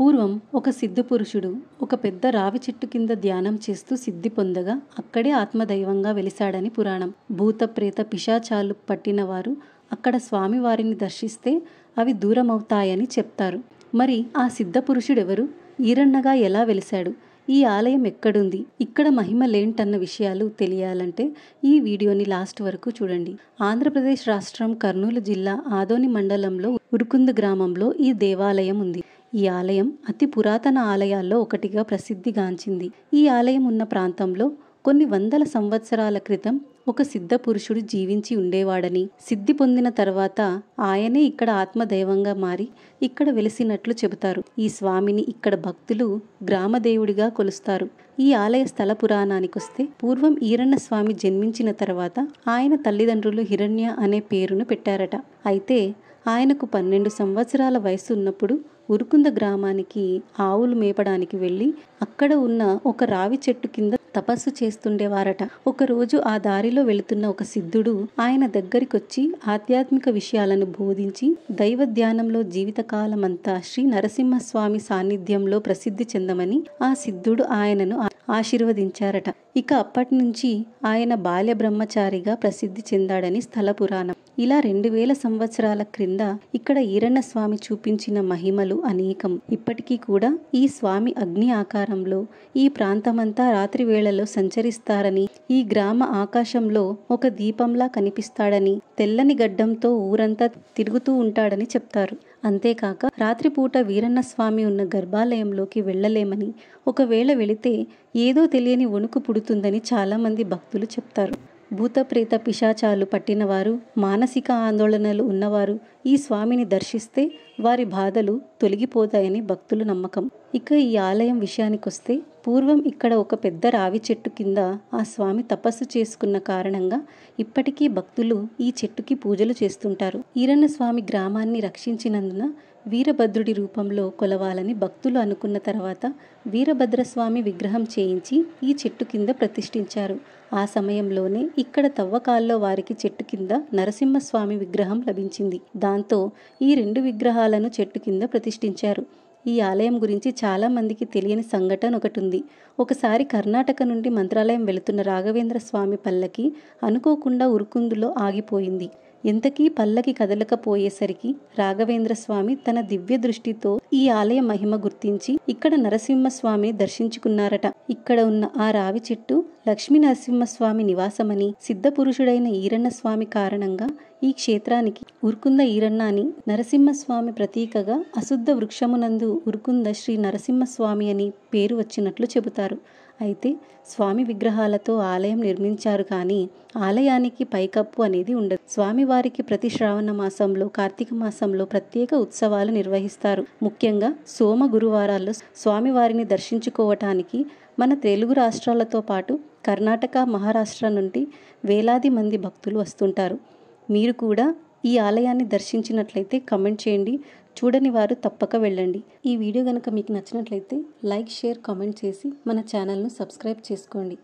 పూర్వం ఒక సిద్ధ పురుషుడు ఒక పెద్ద రావి చెట్టు కింద ధ్యానం చేస్తూ సిద్ధి పొందగా అక్కడే ఆత్మదైవంగా వెలిశాడని పురాణం భూత ప్రేత పిశాచాలు పట్టినవారు అక్కడ స్వామివారిని దర్శిస్తే అవి దూరమవుతాయని చెప్తారు మరి ఆ సిద్ధ పురుషుడెవరు ఈరన్నగా ఎలా వెలిశాడు ఈ ఆలయం ఎక్కడుంది ఇక్కడ మహిమలేంటన్న విషయాలు తెలియాలంటే ఈ వీడియోని లాస్ట్ వరకు చూడండి ఆంధ్రప్రదేశ్ రాష్ట్రం కర్నూలు జిల్లా ఆదోని మండలంలో ఉరుకుంద గ్రామంలో ఈ దేవాలయం ఉంది ఈ ఆలయం అతి పురాతన ఆలయాల్లో ఒకటిగా ప్రసిద్ధిగాంచింది ఈ ఆలయం ఉన్న ప్రాంతంలో కొన్ని వందల సంవత్సరాల క్రితం ఒక సిద్ధ పురుషుడు జీవించి ఉండేవాడని సిద్ధి పొందిన తర్వాత ఆయనే ఇక్కడ ఆత్మదైవంగా మారి ఇక్కడ వెలిసినట్లు చెబుతారు ఈ స్వామిని ఇక్కడ భక్తులు గ్రామదేవుడిగా కొలుస్తారు ఈ ఆలయ స్థల పురాణానికొస్తే పూర్వం ఈరన్న స్వామి జన్మించిన తర్వాత ఆయన తల్లిదండ్రులు హిరణ్య అనే పేరును పెట్టారట అయితే ఆయనకు పన్నెండు సంవత్సరాల వయసు ఉన్నప్పుడు ఉరుకుంద గ్రామానికి ఆవులు మేపడానికి వెళ్ళి అక్కడ ఉన్న ఒక రావి చెట్టు కింద తపస్సు చేస్తుండేవారట ఒకరోజు ఆ దారిలో వెళుతున్న ఒక సిద్ధుడు ఆయన దగ్గరికొచ్చి ఆధ్యాత్మిక విషయాలను బోధించి దైవ ధ్యానంలో జీవితకాలమంతా శ్రీ నరసింహస్వామి సాన్నిధ్యంలో ప్రసిద్ధి చెందమని ఆ సిద్ధుడు ఆయనను ఆశీర్వదించారట ఇక అప్పటి నుంచి ఆయన బాల్య బ్రహ్మచారిగా ప్రసిద్ధి చెందాడని స్థల పురాణం ఇలా రెండు వేల సంవత్సరాల క్రింద ఇక్కడ ఈరన్న స్వామి చూపించిన మహిమలు అనేకం ఇప్పటికీ కూడా ఈ స్వామి అగ్ని ఆకారంలో ఈ ప్రాంతమంతా రాత్రి వేళలో సంచరిస్తారని ఈ గ్రామ ఆకాశంలో ఒక దీపంలా కనిపిస్తాడని తెల్లని గడ్డంతో ఊరంతా తిరుగుతూ ఉంటాడని చెప్తారు అంతేకాక రాత్రిపూట వీరన్న స్వామి ఉన్న గర్భాలయంలోకి వెళ్ళలేమని ఒకవేళ వెళితే ఏదో తెలియని వణుకు పుడుతుందని చాలామంది భక్తులు చెప్తారు భూతప్రేత పిశాచాలు పట్టినవారు మానసిక ఆందోళనలు ఉన్నవారు ఈ స్వామిని దర్శిస్తే వారి బాధలు తొలగిపోతాయని భక్తులు నమ్మకం ఇక ఈ ఆలయం విషయానికొస్తే పూర్వం ఇక్కడ ఒక పెద్ద రావి చెట్టు కింద ఆ స్వామి తపస్సు చేసుకున్న కారణంగా ఇప్పటికీ భక్తులు ఈ చెట్టుకి పూజలు చేస్తుంటారు ఈరన్న స్వామి గ్రామాన్ని రక్షించినందున వీరభద్రుడి రూపంలో కొలవాలని భక్తులు అనుకున్న తర్వాత వీరభద్రస్వామి విగ్రహం చేయించి ఈ చెట్టు కింద ప్రతిష్ఠించారు ఆ సమయంలోనే ఇక్కడ తవ్వకాల్లో వారికి చెట్టు కింద నరసింహస్వామి విగ్రహం లభించింది దాంతో ఈ రెండు విగ్రహాలను చెట్టు కింద ప్రతిష్ఠించారు ఈ ఆలయం గురించి చాలామందికి తెలియని సంఘటన ఒకటి ఉంది ఒకసారి కర్ణాటక నుండి మంత్రాలయం వెళుతున్న రాఘవేంద్ర స్వామి పల్లకి అనుకోకుండా ఉరుకుందులో ఆగిపోయింది ఎంతకీ పల్లకి కదలకపోయేసరికి రాఘవేంద్రస్వామి తన దివ్య దృష్టితో ఈ ఆలయ మహిమ గుర్తించి ఇక్కడ నరసింహస్వామి దర్శించుకున్నారట ఇక్కడ ఉన్న ఆ రావి చెట్టు లక్ష్మీ నరసింహస్వామి నివాసమని సిద్ధపురుషుడైన ఈరన్నస్వామి కారణంగా ఈ క్షేత్రానికి ఉరుకుంద ఈరన్న అని నరసింహస్వామి ప్రతీకగా అశుద్ధ వృక్షమునందు ఉరుకుంద శ్రీ నరసింహస్వామి అని పేరు వచ్చినట్లు చెబుతారు అయితే స్వామి విగ్రహాలతో ఆలయం నిర్మించారు కానీ ఆలయానికి పైకప్పు అనేది ఉండదు స్వామివారికి ప్రతి శ్రావణ మాసంలో కార్తీక మాసంలో ప్రత్యేక ఉత్సవాలు నిర్వహిస్తారు ముఖ్యంగా సోమ గురువారాల్లో స్వామివారిని దర్శించుకోవటానికి మన తెలుగు రాష్ట్రాలతో పాటు కర్ణాటక మహారాష్ట్ర నుండి వేలాది మంది భక్తులు వస్తుంటారు మీరు కూడా ఈ ఆలయాన్ని దర్శించినట్లయితే కమెంట్ చేయండి చూడని వారు తప్పక వెళ్ళండి ఈ వీడియో కనుక మీకు నచ్చినట్లయితే లైక్ షేర్ కామెంట్ చేసి మన ఛానల్ను సబ్స్క్రైబ్ చేసుకోండి